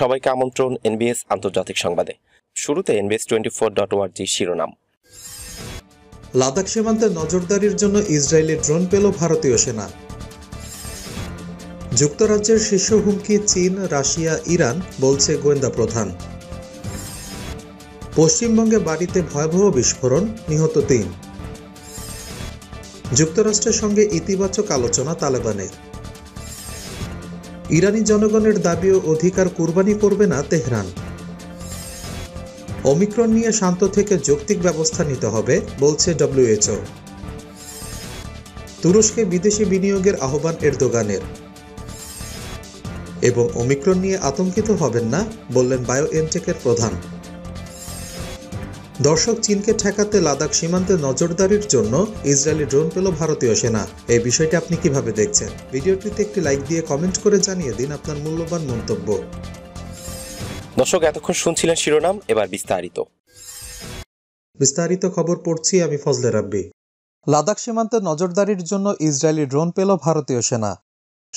সবাইকে আমন্ত্রণ এনবিএস আন্তর্জাতিক সংবাদে শুরুতে এনবিএস টোয়েন্টি ফোর ডট ওয়ার্জি শিরোনাম লাদাখ সীমান্তে নজরদারির জন্য ইসরায়েলি ড্রোন পেল ভারতীয় সেনা যুক্তরাজ্যের শীর্ষ হুমকি চীন রাশিয়া ইরান বলছে গোয়েন্দা প্রধান পশ্চিমবঙ্গে বাড়িতে ভয়াবহ বিস্ফোরণ নিহত তিন যুক্তরাষ্ট্রের সঙ্গে ইতিবাচক আলোচনা তালেবানের ইরানি জনগণের দাবি ও অধিকার কুরবানি করবে না তেহরান অমিক্রণ নিয়ে শান্ত থেকে যৌক্তিক ব্যবস্থা নিতে হবে বলছে ডব্লিউএচও তুরস্কে বিদেশি বিনিয়োগের আহ্বান এরদোগানের এবং অমিক্রণ নিয়ে আতঙ্কিত হবেন না বললেন বায়ো এনটেকের প্রধান দর্শক চীনকে ঠেকাতে লাদাখ সীমান্তে নজরদারির জন্য ইসরায়েলি ড্রোন পেল ভারতীয় সেনা এই বিষয়টি আপনি কিভাবে দেখছেন ভিডিওটিতে একটি লাইক দিয়ে কমেন্ট করে জানিয়ে দিন আপনার মূল্যবান মন্তব্য দর্শক এতক্ষণ শুনছিলেন শিরোনাম এবার বিস্তারিত বিস্তারিত খবর পড়ছি আমি ফজলে রাব্বি লাদাখ সীমান্তে নজরদারির জন্য ইসরায়েলি ড্রোন পেল ভারতীয় সেনা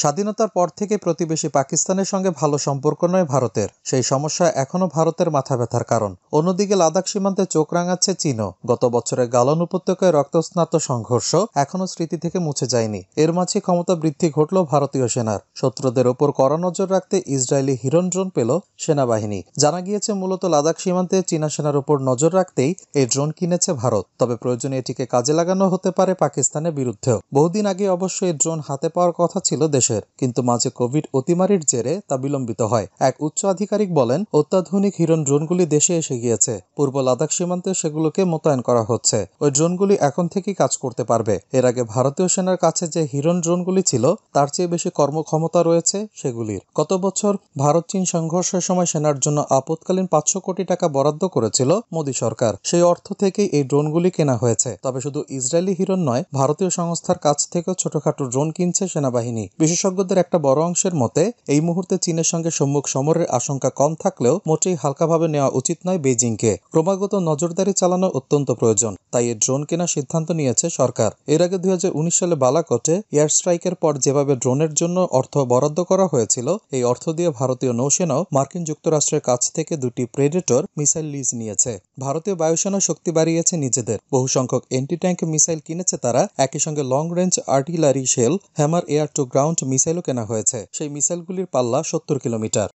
স্বাধীনতার পর থেকে প্রতিবেশী পাকিস্তানের সঙ্গে ভালো সম্পর্ক নয় ভারতের সেই সমস্যা এখনও ভারতের মাথা ব্যথার কারণ অন্যদিকে লাদাখ সীমান্তে চোখ রাঙাচ্ছে চীনও গত বছরের গালন উপত্যকায় রক্তস্নাত সংঘর্ষ এখনও স্মৃতি থেকে মুছে যায়নি এর মাঝে ক্ষমতা বৃদ্ধি ঘটল ভারতীয় সেনার শত্রুদের ওপর কড়া নজর রাখতে ইসরায়েলি হিরণ ড্রোন পেল সেনাবাহিনী জানা গিয়েছে মূলত লাদাখ সীমান্তে চীনা সেনার ওপর নজর রাখতেই এই ড্রোন কিনেছে ভারত তবে প্রয়োজনে এটিকে কাজে লাগানো হতে পারে পাকিস্তানের বিরুদ্ধেও বহুদিন আগে অবশ্য এই ড্রোন হাতে পাওয়ার কথা ছিল দেশ শেষের কিন্তু মাঝে কোভিড অতিমারির জেরে তা বিলম্বিত হয় এক উচ্চ আধিকারিক বলেন অত্যাধুনিক হিরণ ড্রোনগুলি দেশে এসে গিয়েছে পূর্ব লাদাখ সীমান্তে সেগুলোকে মোতায়েন করা হচ্ছে ওই ড্রোনগুলি এখন থেকেই কাজ করতে পারবে এর আগে ভারতীয় সেনার কাছে যে হিরণ ড্রোনগুলি ছিল তার চেয়ে বেশি কর্মক্ষমতা রয়েছে সেগুলির কত বছর ভারত চীন সংঘর্ষের সময় সেনার জন্য আপতকালীন পাঁচশো কোটি টাকা বরাদ্দ করেছিল মোদী সরকার সেই অর্থ থেকেই এই ড্রোনগুলি কেনা হয়েছে তবে শুধু ইসরায়েলি হিরণ নয় ভারতীয় সংস্থার কাছ থেকে ছোটখাটো ড্রোন কিনছে সেনাবাহিনী বিশেষজ্ঞদের একটা বড় অংশের মতে এই মুহূর্তে চীনের সঙ্গে সম্মুখ সমরের আশঙ্কা কম থাকলেও মোটেই হালকাভাবে নেওয়া উচিত নয় বেজিংকে ক্রমাগত নজরদারি চালানো অত্যন্ত প্রয়োজন তাই এ ড্রোন কেনা সিদ্ধান্ত নিয়েছে সরকার এর আগে দুই সালে বালাকটে এয়ার স্ট্রাইকের পর যেভাবে ড্রোনের জন্য অর্থ বরাদ্দ করা হয়েছিল এই অর্থ দিয়ে ভারতীয় নৌসেনাও মার্কিন যুক্তরাষ্ট্রের কাছ থেকে দুটি প্রেডেটর মিসাইল লিজ নিয়েছে ভারতীয় বায়ুসেনা শক্তি বাড়িয়েছে নিজেদের বহু সংখ্যক অ্যান্টি ট্যাঙ্ক মিসাইল কিনেছে তারা একই সঙ্গে long range artillery shell hammer air to ground মিসাইলও কেনা হয়েছে সেই মিসাইলগুলির পাল্লা সত্তর কিলোমিটার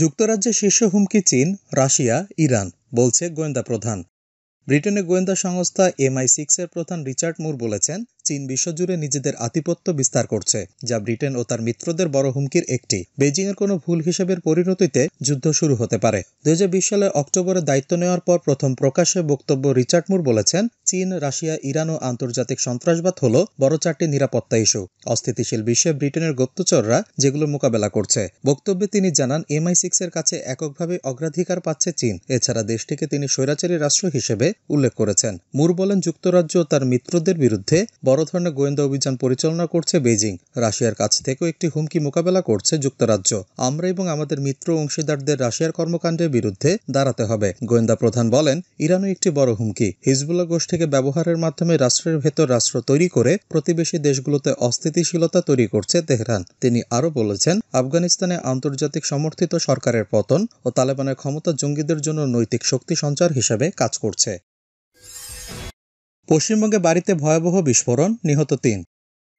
যুক্তরাজ্যের শীর্ষ হুমকি চীন রাশিয়া ইরান বলছে গোয়েন্দা প্রধান ব্রিটেনের গোয়েন্দা সংস্থা এমআই সিক্সের প্রধান রিচার্ড মুর বলেছেন চীন বিশ্বজুড়ে নিজেদের আধিপত্য বিস্তার করছে যা ব্রিটেন ও তার মিত্রদের বড় হুমকির একটি বেজিংয়ের কোনো ভুল হিসেবের পরিণতিতে যুদ্ধ শুরু হতে পারে দুই হাজার বিশ সালে অক্টোবরে দায়িত্ব নেওয়ার পর প্রথম প্রকাশ্যে বক্তব্য রিচার্ড মুর বলেছেন চীন রাশিয়া ইরান ও আন্তর্জাতিক সন্ত্রাসবাদ হল বড় চারটি নিরাপত্তা ইস্যু অস্থিতিশীল বিশ্বে ব্রিটেনের গুপ্তচররা যেগুলো মোকাবেলা করছে বক্তব্যে তিনি জানান এমআই সিক্স এর কাছে এককভাবে অগ্রাধিকার পাচ্ছে চীন এছাড়া দেশটিকে তিনি স্বৈরাচারী রাষ্ট্র হিসেবে উল্লেখ করেছেন মুর বলেন যুক্তরাজ্য তার মিত্রদের বিরুদ্ধে বড় ধরনের গোয়েন্দা অভিযান পরিচালনা করছে বেজিং রাশিয়ার কাছ থেকেও একটি হুমকি মোকাবেলা করছে যুক্তরাজ্য আমরা এবং আমাদের মিত্র অংশীদারদের রাশিয়ার কর্মকাণ্ডের বিরুদ্ধে দাঁড়াতে হবে গোয়েন্দা প্রধান বলেন ইরানও একটি বড় হুমকি হিজবুল্লা গোষ্ঠীকে ব্যবহারের মাধ্যমে রাষ্ট্রের ভেতর রাষ্ট্র তৈরি করে প্রতিবেশী দেশগুলোতে অস্থিতিশীলতা তৈরি করছে তেহরান তিনি আরও বলেছেন আফগানিস্তানে আন্তর্জাতিক সমর্থিত সরকারের পতন ও তালেবানের ক্ষমতা জঙ্গিদের জন্য নৈতিক শক্তি সঞ্চার হিসেবে কাজ করছে পশ্চিমবঙ্গে বাড়িতে ভয়াবহ বিস্ফোরণ নিহত তিন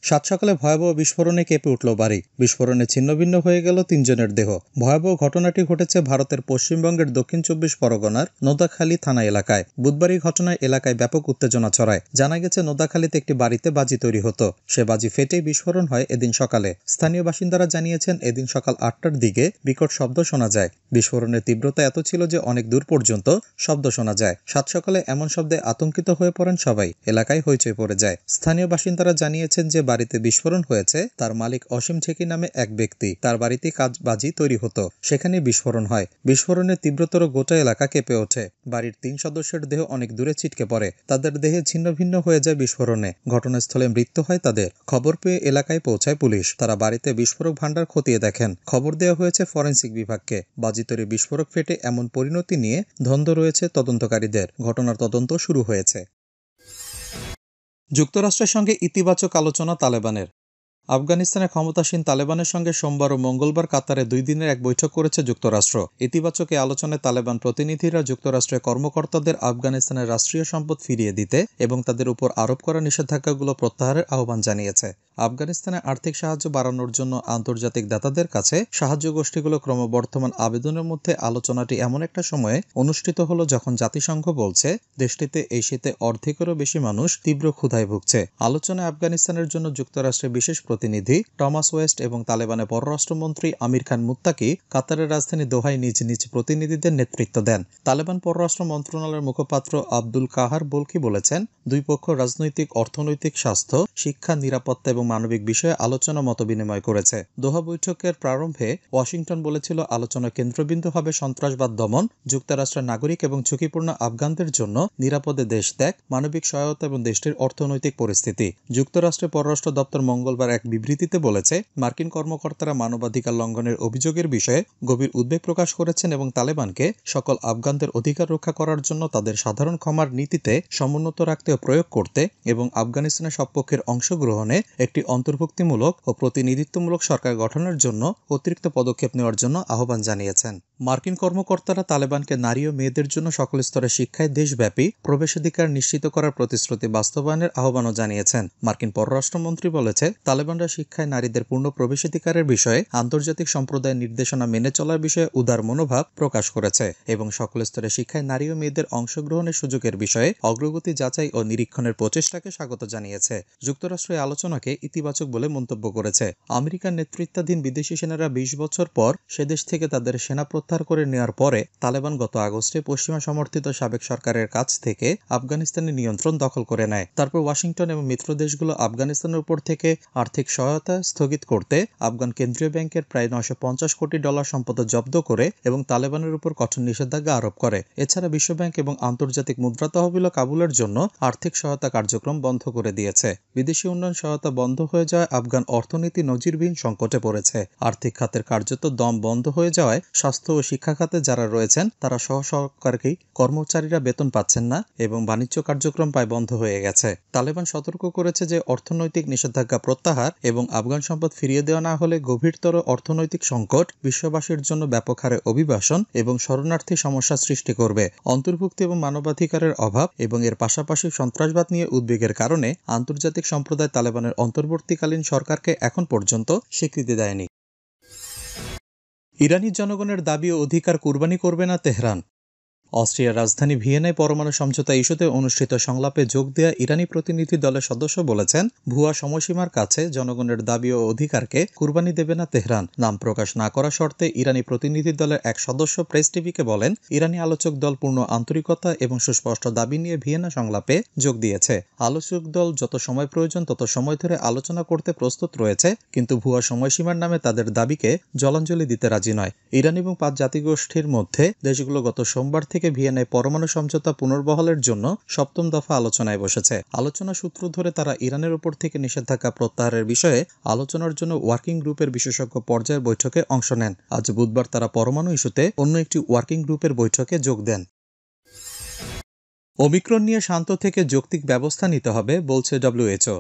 সাত সকালে ভয়াবহ বিস্ফোরণে কেঁপে উঠল বাড়ি বিস্ফোরণে ছিন্নভিন্ন হয়ে গেল তিনজনের দেহ ভয়াবহ ঘটনাটি ঘটেছে ভারতের পশ্চিমবঙ্গের দক্ষিণ চব্বিশ পরগনার নোদাখালী থানা এলাকায় বুধবারই ঘটনায় এলাকায় ব্যাপক উত্তেজনা ছড়ায় জানা গেছে নোদাখালীতে একটি বাড়িতে বাজি তৈরি হতো সে বাজি ফেটে বিস্ফোরণ হয় এদিন সকালে স্থানীয় বাসিন্দারা জানিয়েছেন এদিন সকাল আটটার দিকে বিকট শব্দ শোনা যায় বিস্ফোরণের তীব্রতা এত ছিল যে অনেক দূর পর্যন্ত শব্দ শোনা যায় সাত সকালে এমন শব্দে আতঙ্কিত হয়ে পড়েন সবাই এলাকায় হইচই পড়ে যায় স্থানীয় বাসিন্দারা জানিয়েছেন যে বাড়িতে বিস্ফোরণ হয়েছে তার মালিক অসীম ছেকি নামে এক ব্যক্তি তার বাড়িতে কাজবাজি তৈরি হতো সেখানে বিস্ফোরণ হয় বিস্ফোরণে তীব্রতর গোটা এলাকা কেঁপে ওঠে বাড়ির তিন সদস্যের দেহ অনেক দূরে ছিটকে পড়ে তাদের দেহে ছিন্ন ভিন্ন হয়ে যায় বিস্ফোরণে ঘটনাস্থলে মৃত্যু হয় তাদের খবর পেয়ে এলাকায় পৌঁছায় পুলিশ তারা বাড়িতে বিস্ফোরক ভাণ্ডার খতিয়ে দেখেন খবর দেওয়া হয়েছে ফরেন্সিক বিভাগকে বাজি তৈরি বিস্ফোরক ফেটে এমন পরিণতি নিয়ে ধন্দ রয়েছে তদন্তকারীদের ঘটনার তদন্ত শুরু হয়েছে যুক্তরাষ্ট্রের সঙ্গে ইতিবাচক আলোচনা তালেবানের আফগানিস্তানে ক্ষমতাসীন তালেবানের সঙ্গে সোমবার ও মঙ্গলবার কাতারে দুই দিনের এক বৈঠক করেছে যুক্তরাষ্ট্র ইতিবাচক এ আলোচনায় তালেবান প্রতিনিধিরা যুক্তরাষ্ট্রের কর্মকর্তাদের আফগানিস্তানের রাষ্ট্রীয় সম্পদ ফিরিয়ে দিতে এবং তাদের উপর আরোপ করা নিষেধাজ্ঞাগুলো প্রত্যাহারের আহ্বান জানিয়েছে আফগানিস্তানে আর্থিক সাহায্য বাড়ানোর জন্য আন্তর্জাতিক দাতাদের কাছে সাহায্য গোষ্ঠীগুলো ক্রমবর্ধমান আবেদনের মধ্যে আলোচনাটি এমন একটা সময়ে অনুষ্ঠিত হল যখন জাতিসংঘ বলছে দেশটিতে এই শীতে অর্ধেকেরও বেশি মানুষ তীব্র ক্ষুধায় ভুগছে আলোচনায় আফগানিস্তানের জন্য যুক্তরাষ্ট্রে বিশেষ প্রতিনিধি টমাস ওয়েস্ট এবং তালেবানের পররাষ্ট্রমন্ত্রী আমির খান মুত্তাকি কাতারের রাজধানী দোহায় নিজ নিজ প্রতিনিধিদের নেতৃত্ব দেন তালেবান পররাষ্ট্র মন্ত্রণালয়ের মুখপাত্র আব্দুল কাহার বলকি বলেছেন দুই পক্ষ রাজনৈতিক অর্থনৈতিক স্বাস্থ্য শিক্ষা নিরাপত্তা এবং মানবিক বিষয়ে আলোচনা মত বিনিময় করেছে দোহা বৈঠকের প্রারম্ভে ওয়াশিংটন বলেছিল আলোচনা কেন্দ্রবিন্দু হবে সন্ত্রাসবাদ দমন যুক্তরাষ্ট্রের নাগরিক এবং ঝুঁকিপূর্ণ আফগানদের জন্য নিরাপদে দেশ ত্যাগ মানবিক সহায়তা এবং দেশটির অর্থনৈতিক পরিস্থিতি যুক্তরাষ্ট্রের পররাষ্ট্র দপ্তর মঙ্গলবার এক এক বিবৃতিতে বলেছে মার্কিন কর্মকর্তারা মানবাধিকার লঙ্ঘনের অভিযোগের বিষয়ে গভীর উদ্বেগ প্রকাশ করেছেন এবং তালেবানকে সকল আফগানদের অধিকার রক্ষা করার জন্য তাদের সাধারণ ক্ষমার নীতিতে সমুন্নত রাখতে প্রয়োগ করতে এবং আফগানিস্তানের সব পক্ষের অংশগ্রহণে একটি অন্তর্ভুক্তিমূলক ও প্রতিনিধিত্বমূলক সরকার গঠনের জন্য অতিরিক্ত পদক্ষেপ নেওয়ার জন্য আহ্বান জানিয়েছেন মার্কিন কর্মকর্তারা তালেবানকে নারী ও মেয়েদের জন্য সকল স্তরে শিক্ষায় দেশব্যাপী প্রবেশাধিকার নিশ্চিত করার প্রতিশ্রুতি বাস্তবায়নের আহ্বানও জানিয়েছেন মার্কিন পররাষ্ট্রমন্ত্রী বলেছে তালেবান উগান্ডা শিক্ষায় নারীদের পূর্ণ প্রবেশাধিকারের বিষয়ে আন্তর্জাতিক সম্প্রদায়ের নির্দেশনা মেনে চলার বিষয়ে উদার মনোভাব প্রকাশ করেছে এবং সকল স্তরে শিক্ষায় নারী ও মেয়েদের অংশগ্রহণের সুযোগের বিষয়ে অগ্রগতি যাচাই ও নিরীক্ষণের প্রচেষ্টাকে স্বাগত জানিয়েছে যুক্তরাষ্ট্রের আলোচনাকে ইতিবাচক বলে মন্তব্য করেছে আমেরিকার নেতৃত্বাধীন বিদেশি সেনারা বিশ বছর পর সেদেশ থেকে তাদের সেনা প্রত্যাহার করে নেওয়ার পরে তালেবান গত আগস্টে পশ্চিমা সমর্থিত সাবেক সরকারের কাছ থেকে আফগানিস্তানের নিয়ন্ত্রণ দখল করে নেয় তারপর ওয়াশিংটন এবং মিত্র দেশগুলো আফগানিস্তানের উপর থেকে আর্থিক আর্থিক সহায়তা স্থগিত করতে আফগান কেন্দ্রীয় ব্যাংকের প্রায় নশো পঞ্চাশ কোটি ডলার সম্পদ জব্দ করে এবং তালেবানের উপর কঠোর নিষেধাজ্ঞা আরোপ করে এছাড়া বিশ্বব্যাংক এবং আন্তর্জাতিক মুদ্রা তহবিল কাবুলের জন্য আর্থিক সহায়তা কার্যক্রম বন্ধ করে দিয়েছে বিদেশি উন্নয়ন সহায়তা বন্ধ হয়ে যাওয়ায় আফগান অর্থনীতি নজিরবিহীন সংকটে পড়েছে আর্থিক খাতের কার্যত দম বন্ধ হয়ে যাওয়ায় স্বাস্থ্য ও শিক্ষা খাতে যারা রয়েছেন তারা সহ সহকারী কর্মচারীরা বেতন পাচ্ছেন না এবং বাণিজ্য কার্যক্রম প্রায় বন্ধ হয়ে গেছে তালেবান সতর্ক করেছে যে অর্থনৈতিক নিষেধাজ্ঞা প্রত্যাহার এবং আফগান সম্পদ ফিরিয়ে দেওয়া না হলে গভীরতর অর্থনৈতিক সংকট বিশ্ববাসীর জন্য ব্যাপক হারে অভিবাসন এবং শরণার্থী সমস্যা সৃষ্টি করবে অন্তর্ভুক্তি এবং মানবাধিকারের অভাব এবং এর পাশাপাশি সন্ত্রাসবাদ নিয়ে উদ্বেগের কারণে আন্তর্জাতিক সম্প্রদায় তালেবানের অন্তর্বর্তীকালীন সরকারকে এখন পর্যন্ত স্বীকৃতি দেয়নি ইরানি জনগণের দাবি ও অধিকার কুরবানি করবে না তেহরান অস্ট্রিয়ার রাজধানী ভিয়েনায় পরমাণু সমঝোতা ইস্যুতে অনুষ্ঠিত সংলাপে যোগ দেয়া ইরানি প্রতিনিধি দলের সদস্য বলেছেন ভুয়া সময়সীমার কাছে জনগণের দাবি ও অধিকারকে কুরবানি দেবে না তেহরান নাম প্রকাশ না করা শর্তে ইরানি প্রতিনিধি দলের এক সদস্য প্রেস টিভিকে বলেন ইরানি আলোচক দল পূর্ণ আন্তরিকতা এবং সুস্পষ্ট দাবি নিয়ে ভিয়েনা সংলাপে যোগ দিয়েছে আলোচক দল যত সময় প্রয়োজন তত সময় ধরে আলোচনা করতে প্রস্তুত রয়েছে কিন্তু ভুয়া সময়সীমার নামে তাদের দাবিকে জলাঞ্জলি দিতে রাজি নয় ইরান এবং পাঁচ জাতিগোষ্ঠীর মধ্যে দেশগুলো গত সোমবার থেকে থেকে ভিয়েনায় পরমাণু সমঝোতা পুনর্বহলের জন্য সপ্তম দফা আলোচনায় বসেছে আলোচনা সূত্র ধরে তারা ইরানের ওপর থেকে নিষেধাজ্ঞা প্রত্যাহারের বিষয়ে আলোচনার জন্য ওয়ার্কিং গ্রুপের বিশেষজ্ঞ পর্যায়ের বৈঠকে অংশ নেন আজ বুধবার তারা পরমাণু ইস্যুতে অন্য একটি ওয়ার্কিং গ্রুপের বৈঠকে যোগ দেন ওমিক্রন নিয়ে শান্ত থেকে যৌক্তিক ব্যবস্থা নিতে হবে বলছে ডব্লিউএচও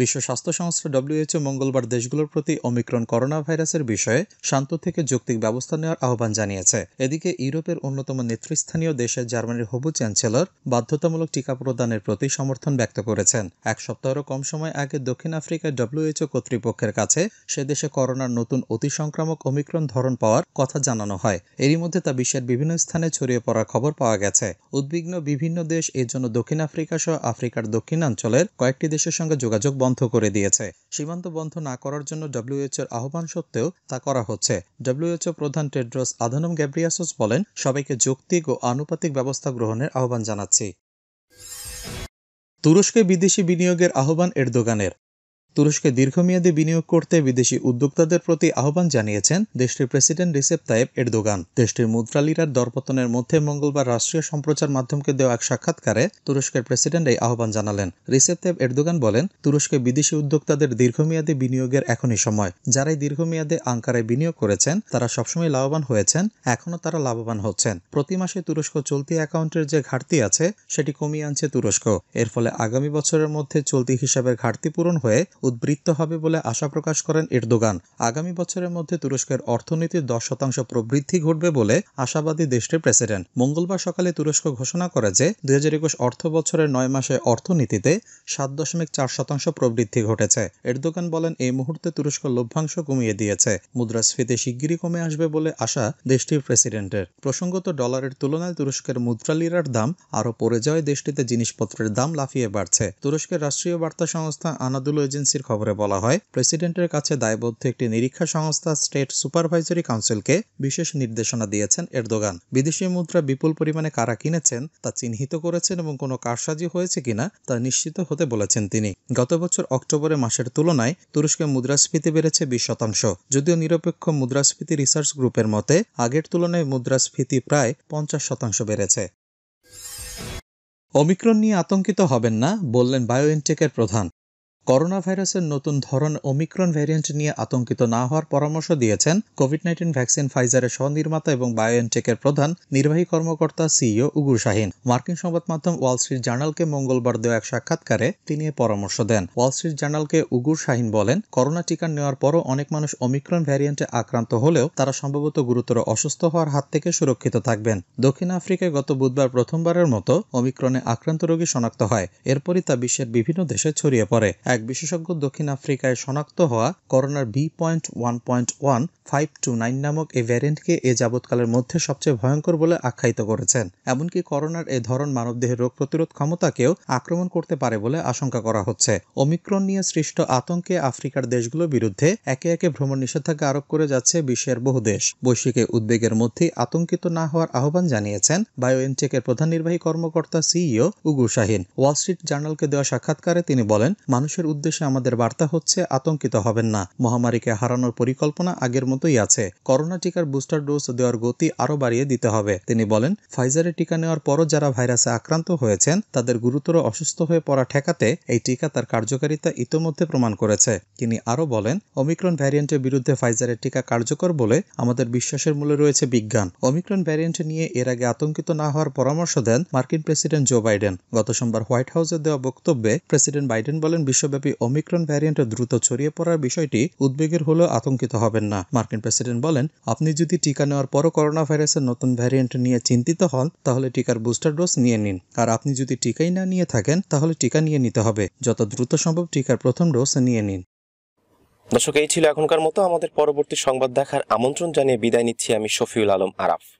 বিশ্ব স্বাস্থ্য সংস্থা ডব্লিউএইচও মঙ্গলবার দেশগুলোর প্রতি অমিক্রণ করোনা ভাইরাসের বিষয়ে শান্ত থেকে যৌক্তিক ব্যবস্থা নেওয়ার আহ্বান জানিয়েছে এদিকে ইউরোপের অন্যতম নেতৃস্থানীয় দেশে জার্মানির হবু চ্যান্সেলর বাধ্যতামূলক টিকা প্রদানের প্রতি সমর্থন ব্যক্ত করেছেন এক সপ্তাহেরও কম সময় আগে দক্ষিণ আফ্রিকায় ডব্লিউএইচও কর্তৃপক্ষের কাছে সে দেশে করোনার নতুন অতি সংক্রামক অমিক্রণ ধরন পাওয়ার কথা জানানো হয় এরই মধ্যে তা বিশ্বের বিভিন্ন স্থানে ছড়িয়ে পড়ার খবর পাওয়া গেছে উদ্বিগ্ন বিভিন্ন দেশ এর জন্য দক্ষিণ আফ্রিকা সহ আফ্রিকার দক্ষিণাঞ্চলের কয়েকটি দেশের সঙ্গে যোগাযোগ বন্ধ বন্ধ করে দিয়েছে সীমান্ত বন্ধ না করার জন্য ডব্লিউএচওর আহ্বান সত্ত্বেও তা করা হচ্ছে ডব্লিউএচও প্রধান টেড্রস আধানম গ্যাব্রিয়াসোস বলেন সবাইকে যৌক্তিক ও আনুপাতিক ব্যবস্থা গ্রহণের আহ্বান জানাচ্ছি তুরস্কে বিদেশি বিনিয়োগের আহ্বান এরদোগানের তুরস্কে দীর্ঘমেয়াদী বিনিয়োগ করতে বিদেশি উদ্যোক্তাদের প্রতি আহ্বান জানিয়েছেন দেশটির প্রেসিডেন্ট রিসেপ তাইব এরদোগান দেশটির মুদ্রা লিরার দরপতনের মধ্যে মঙ্গলবার রাষ্ট্রীয় সম্প্রচার মাধ্যমকে দেওয়া এক সাক্ষাৎকারে তুরস্কের প্রেসিডেন্ট এই আহ্বান জানালেন রিসেপ তাইব এরদোগান বলেন তুরস্কে বিদেশি উদ্যোক্তাদের দীর্ঘমেয়াদী বিনিয়োগের এখনই সময় যারাই দীর্ঘমেয়াদে আঙ্কারে বিনিয়োগ করেছেন তারা সবসময় লাভবান হয়েছেন এখনও তারা লাভবান হচ্ছেন প্রতি মাসে তুরস্ক চলতি অ্যাকাউন্টের যে ঘাটতি আছে সেটি কমিয়ে আনছে তুরস্ক এর ফলে আগামী বছরের মধ্যে চলতি হিসাবের ঘাটতি পূরণ হয়ে উদ্বৃত্ত হবে বলে আশা প্রকাশ করেন এরদোগান আগামী বছরের মধ্যে তুরস্কের অর্থনীতির দশ শতাংশ প্রবৃদ্ধি ঘটবে বলে আশাবাদী দেশটির প্রেসিডেন্ট মঙ্গলবার সকালে তুরস্ক ঘোষণা করে যে দুই হাজার একুশ অর্থ বছরের নয় মাসে অর্থনীতিতে সাত দশমিক চার শতাংশ প্রবৃদ্ধি ঘটেছে এরদোগান বলেন এই মুহূর্তে তুরস্ক লভ্যাংশ কমিয়ে দিয়েছে মুদ্রাস্ফীতি শিগগিরই কমে আসবে বলে আশা দেশটির প্রেসিডেন্টের প্রসঙ্গত ডলারের তুলনায় তুরস্কের মুদ্রা লিরার দাম আরও পড়ে যাওয়ায় দেশটিতে জিনিসপত্রের দাম লাফিয়ে বাড়ছে তুরস্কের রাষ্ট্রীয় বার্তা সংস্থা আনাদুল এজেন্সি এজেন্সির খবরে বলা হয় প্রেসিডেন্টের কাছে দায়বদ্ধ একটি নিরীক্ষা সংস্থা স্টেট সুপারভাইজরি কাউন্সিলকে বিশেষ নির্দেশনা দিয়েছেন এরদোগান বিদেশি মুদ্রা বিপুল পরিমাণে কারা কিনেছেন তা চিহ্নিত করেছেন এবং কোনো কারসাজি হয়েছে কিনা তা নিশ্চিত হতে বলেছেন তিনি গত বছর অক্টোবরে মাসের তুলনায় তুরস্কে মুদ্রাস্ফীতি বেড়েছে বিশ শতাংশ যদিও নিরপেক্ষ মুদ্রাস্ফীতি রিসার্চ গ্রুপের মতে আগের তুলনায় মুদ্রাস্ফীতি প্রায় পঞ্চাশ শতাংশ বেড়েছে অমিক্রণ নিয়ে আতঙ্কিত হবেন না বললেন বায়োএনটেকের প্রধান করোনা ভাইরাসের নতুন ধরন ওমিক্রন ভ্যারিয়েন্ট নিয়ে আতঙ্কিত না হওয়ার পরামর্শ দিয়েছেন কোভিড নাইন্টিন ভ্যাকসিন ফাইজারের সহনির্মাতা এবং বায়োএনটেকের প্রধান নির্বাহী কর্মকর্তা সিইও উগুর শাহিন মার্কিন সংবাদ মাধ্যম ওয়াল স্ট্রিট জার্নালকে মঙ্গলবার দেওয়া এক সাক্ষাৎকারে তিনি এ পরামর্শ দেন ওয়াল স্ট্রিট জার্নালকে উগুর শাহিন বলেন করোনা টিকা নেওয়ার পরও অনেক মানুষ ওমিক্রন ভ্যারিয়েন্টে আক্রান্ত হলেও তারা সম্ভবত গুরুতর অসুস্থ হওয়ার হাত থেকে সুরক্ষিত থাকবেন দক্ষিণ আফ্রিকায় গত বুধবার প্রথমবারের মতো অমিক্রনে আক্রান্ত রোগী শনাক্ত হয় এরপরই তা বিশ্বের বিভিন্ন দেশে ছড়িয়ে পড়ে এক বিশেষজ্ঞ দক্ষিণ আফ্রিকায় শনাক্ত হওয়া করোনার B point one point one five two nine নামক এই ভ্যারিয়েন্টকে এ যাবৎকালের মধ্যে সবচেয়ে ভয়ঙ্কর বলে আখ্যায়িত করেছেন এমনকি করোনার এ ধরন মানবদেহের রোগ প্রতিরোধ ক্ষমতাকেও আক্রমণ করতে পারে বলে আশঙ্কা করা হচ্ছে ওমিক্রন নিয়ে সৃষ্ট আতঙ্কে আফ্রিকার দেশগুলোর বিরুদ্ধে একে একে ভ্রমণ নিষেধাজ্ঞা আরোপ করে যাচ্ছে বিশ্বের বহু দেশ বৈশ্বিক উদ্বেগের মধ্যে আতঙ্কিত না হওয়ার আহ্বান জানিয়েছেন বায়ো এনটেকের প্রধান নির্বাহী কর্মকর্তা CEO Ugur Sahin Wall Street জার্নালকে দেওয়া সাক্ষাৎকারে তিনি বলেন মানুষের উদ্দেশ্যে আমাদের বার্তা হচ্ছে আতঙ্কিত হবেন না মহামারীকে হারানোর পরিকল্পনা আগের মতোই আছে করোনা টিকার বুস্টার ডোজ দেওয়ার গতি আরও বাড়িয়ে দিতে হবে তিনি বলেন ফাইজারের টিকা নেওয়ার পরও যারা ভাইরাসে আক্রান্ত হয়েছেন তাদের গুরুতর অসুস্থ হয়ে পড়া ঠেকাতে এই টিকা তার কার্যকারিতা ইতোমধ্যে প্রমাণ করেছে তিনি আরও বলেন অমিক্রন ভ্যারিয়েন্টের বিরুদ্ধে ফাইজারের টিকা কার্যকর বলে আমাদের বিশ্বাসের মূলে রয়েছে বিজ্ঞান অমিক্রন ভ্যারিয়েন্ট নিয়ে এর আগে আতঙ্কিত না হওয়ার পরামর্শ দেন মার্কিন প্রেসিডেন্ট জো বাইডেন গত সোমবার হোয়াইট হাউসে দেওয়া বক্তব্যে প্রেসিডেন্ট বাইডেন বলেন বিশ্ব বিশ্বব্যাপী অমিক্রন ভ্যারিয়েন্ট দ্রুত ছড়িয়ে পড়ার বিষয়টি উদ্বেগের হলেও আতঙ্কিত হবেন না মার্কিন প্রেসিডেন্ট বলেন আপনি যদি টিকা নেওয়ার পরও করোনা ভাইরাসের নতুন ভ্যারিয়েন্ট নিয়ে চিন্তিত হন তাহলে টিকার বুস্টার ডোজ নিয়ে নিন আর আপনি যদি টিকাই না নিয়ে থাকেন তাহলে টিকা নিয়ে নিতে হবে যত দ্রুত সম্ভব টিকার প্রথম ডোজ নিয়ে নিন দর্শক এই ছিল এখনকার মতো আমাদের পরবর্তী সংবাদ দেখার আমন্ত্রণ জানিয়ে বিদায় নিচ্ছি আমি শফিউল আলম আরাফ